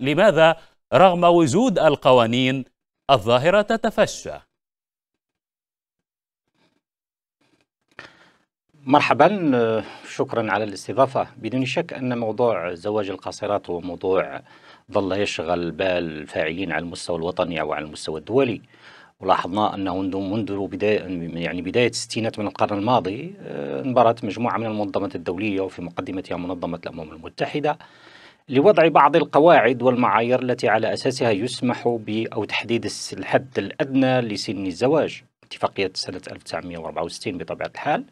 لماذا رغم وجود القوانين الظاهرة تتفشى مرحبا شكرا على الاستضافة بدون شك أن موضوع زواج القاصرات هو موضوع ظل يشغل بال الفاعلين على المستوى الوطني أو على المستوى الدولي ولاحظنا أنه منذ بداية يعني بداية الستينات من القرن الماضي آه، انبرت مجموعة من المنظمات الدولية وفي مقدمتها منظمة الأمم المتحدة لوضع بعض القواعد والمعايير التي على أساسها يسمح ب أو تحديد الحد الأدنى لسن الزواج اتفاقية سنة 1964 بطبيعة الحال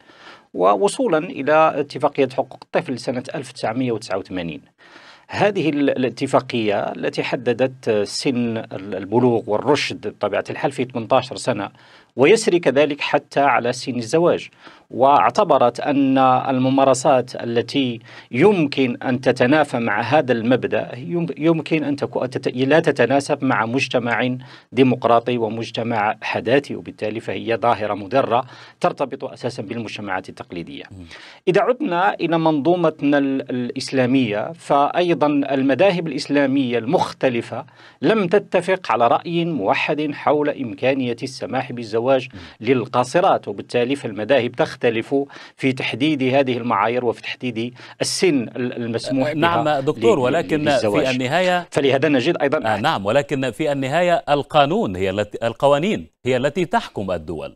ووصولا إلى اتفاقية حقوق الطفل سنة 1989 هذه الاتفاقية التي حددت سن البلوغ والرشد بطبيعة الحال في 18 سنة ويسري كذلك حتى على سن الزواج واعتبرت ان الممارسات التي يمكن ان تتنافى مع هذا المبدا يمكن ان تكون لا تتناسب مع مجتمع ديمقراطي ومجتمع حداثي وبالتالي فهي ظاهره مدره ترتبط اساسا بالمجتمعات التقليديه. اذا عدنا الى منظومتنا الاسلاميه فايضا المذاهب الاسلاميه المختلفه لم تتفق على راي موحد حول امكانيه السماح بالزواج الأزواج للقاصرات وبالتالي فالمذاهب تختلف في تحديد هذه المعايير وفي تحديد السن المسموح أه، نعم دكتور ولكن للزواج. في النهاية فلهذا نجد أيضا آه، نعم ولكن في النهاية القانون هي التي القوانين هي التي تحكم الدول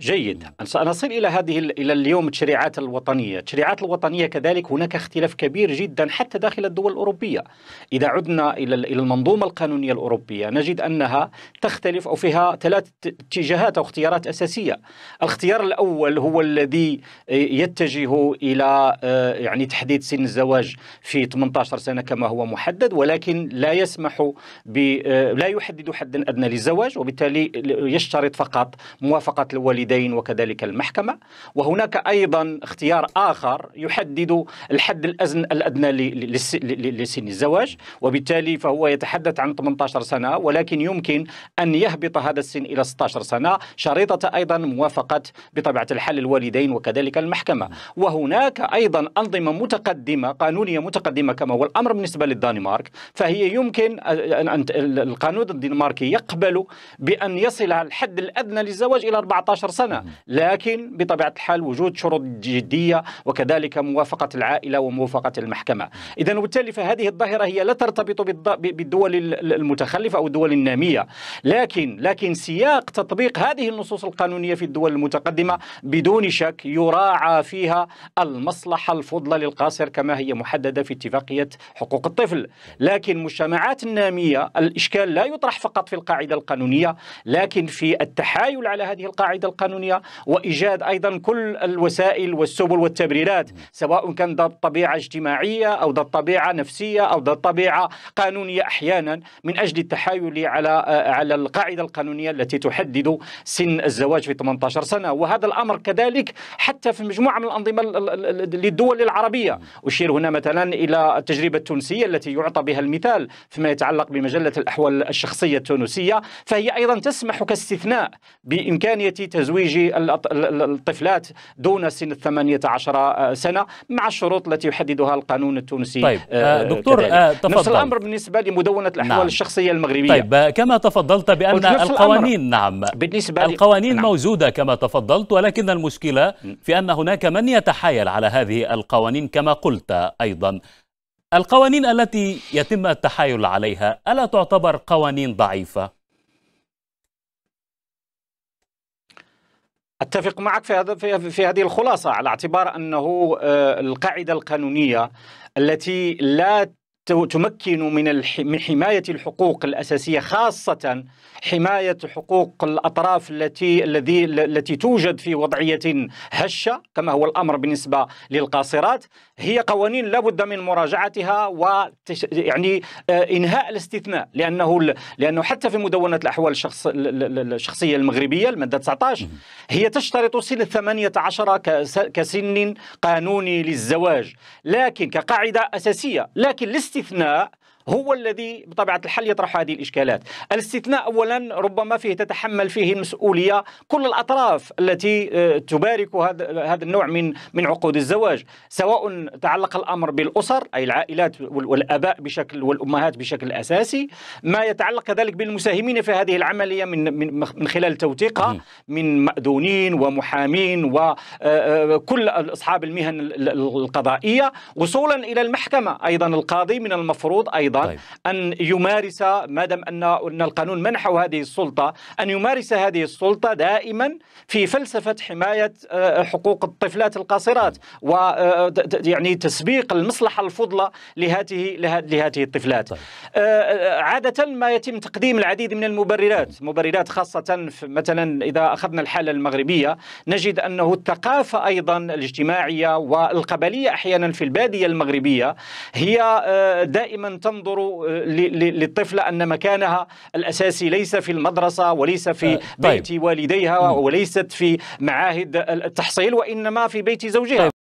جيد سنصل الى هذه الى اليوم التشريعات الوطنيه، التشريعات الوطنيه كذلك هناك اختلاف كبير جدا حتى داخل الدول الاوروبيه. اذا عدنا الى الى المنظومه القانونيه الاوروبيه نجد انها تختلف او فيها ثلاث اتجاهات او اختيارات اساسيه. الاختيار الاول هو الذي يتجه الى آه، يعني تحديد سن الزواج في 18 سنه كما هو محدد ولكن لا يسمح ب آه، لا يحدد حدا ادنى للزواج وبالتالي يشترط فقط موافقه الوالد الوالدين وكذلك المحكمة وهناك أيضا اختيار آخر يحدد الحد الأزن الأدنى لسن الزواج وبالتالي فهو يتحدث عن 18 سنة ولكن يمكن أن يهبط هذا السن إلى 16 سنة شريطة أيضا موافقة بطبيعة الحال الوالدين وكذلك المحكمة وهناك أيضا أنظمة متقدمة قانونية متقدمة كما هو الأمر بالنسبة للدنمارك فهي يمكن أن القانون الدنماركي يقبل بأن يصل الحد الأدنى للزواج إلى 14 قرصنة لكن بطبيعة الحال وجود شروط جدية وكذلك موافقة العائلة وموافقة المحكمة إذا وبالتالي فهذه الظاهرة هي لا ترتبط بالدول المتخلفة أو الدول النامية لكن لكن سياق تطبيق هذه النصوص القانونية في الدول المتقدمة بدون شك يراعى فيها المصلحة الفضلى للقاصر كما هي محددة في اتفاقية حقوق الطفل لكن مجتمعات النامية الإشكال لا يطرح فقط في القاعدة القانونية لكن في التحايل على هذه القاعدة القانونية القانونية وإيجاد أيضا كل الوسائل والسبل والتبريرات سواء كان ذات طبيعة اجتماعية أو ذات طبيعة نفسية أو ذات طبيعة قانونية أحيانا من أجل التحايل على على القاعدة القانونية التي تحدد سن الزواج في 18 سنة وهذا الأمر كذلك حتى في مجموعة من الأنظمة للدول العربية أشير هنا مثلا إلى التجربة التونسية التي يعطى بها المثال فيما يتعلق بمجلة الأحوال الشخصية التونسية فهي أيضا تسمح كاستثناء بإمكانية تزويج تزويج الطفلات دون سن ال 18 آه، سنه مع الشروط التي يحددها القانون التونسي طيب آه، آه، دكتور كذلك. تفضل نفس الامر بالنسبه لمدونه الاحوال نعم. الشخصيه المغربيه طيب كما تفضلت بان القوانين نعم بالنسبه القوانين نعم. موجوده كما تفضلت ولكن المشكله في ان هناك من يتحايل على هذه القوانين كما قلت ايضا القوانين التي يتم التحايل عليها الا تعتبر قوانين ضعيفه اتفق معك في هذا في هذه الخلاصه على اعتبار انه آه، القاعده القانونيه التي لا تمكن من من حماية الحقوق الأساسية خاصة حماية حقوق الأطراف التي الذي التي توجد في وضعية هشة كما هو الأمر بالنسبة للقاصرات هي قوانين لابد من مراجعتها و يعني آه، إنهاء الاستثناء لأنه لأنه حتى في مدونة الأحوال الشخص الشخصية المغربية المادة 19 هي تشترط سن 18 كسن قانوني للزواج لكن كقاعدة أساسية لكن الاستثناء الاستثناء هو الذي بطبيعه الحال يطرح هذه الاشكالات الاستثناء اولا ربما فيه تتحمل فيه المسؤوليه كل الاطراف التي آه، تبارك هذا هذا النوع من من عقود الزواج سواء تعلق الامر بالاسر اي العائلات والاباء بشكل والامهات بشكل اساسي ما يتعلق كذلك بالمساهمين في هذه العمليه من من, من خلال توثيقها من مأذونين ومحامين وكل آه، آه، اصحاب المهن القضائيه وصولا الى المحكمه ايضا القاضي من المفروض ايضا ايضا طيب. ان يمارس ما دام ان القانون منحه هذه السلطه ان يمارس هذه السلطه دائما في فلسفه حمايه آه، حقوق الطفلات القاصرات و آه، يعني تسبيق المصلحه الفضلى لهذه لهذه الطفلات طيب. آه، عاده ما يتم تقديم العديد من المبررات مبررات خاصه مثلا اذا اخذنا الحاله المغربيه نجد انه الثقافه ايضا الاجتماعيه والقبليه احيانا في الباديه المغربيه هي دائما تنظر ينظر آه، للطفلة أن مكانها الأساسي ليس في المدرسة وليس في آه، طيب. بيت والديها وليست في معاهد التحصيل وإنما في بيت زوجها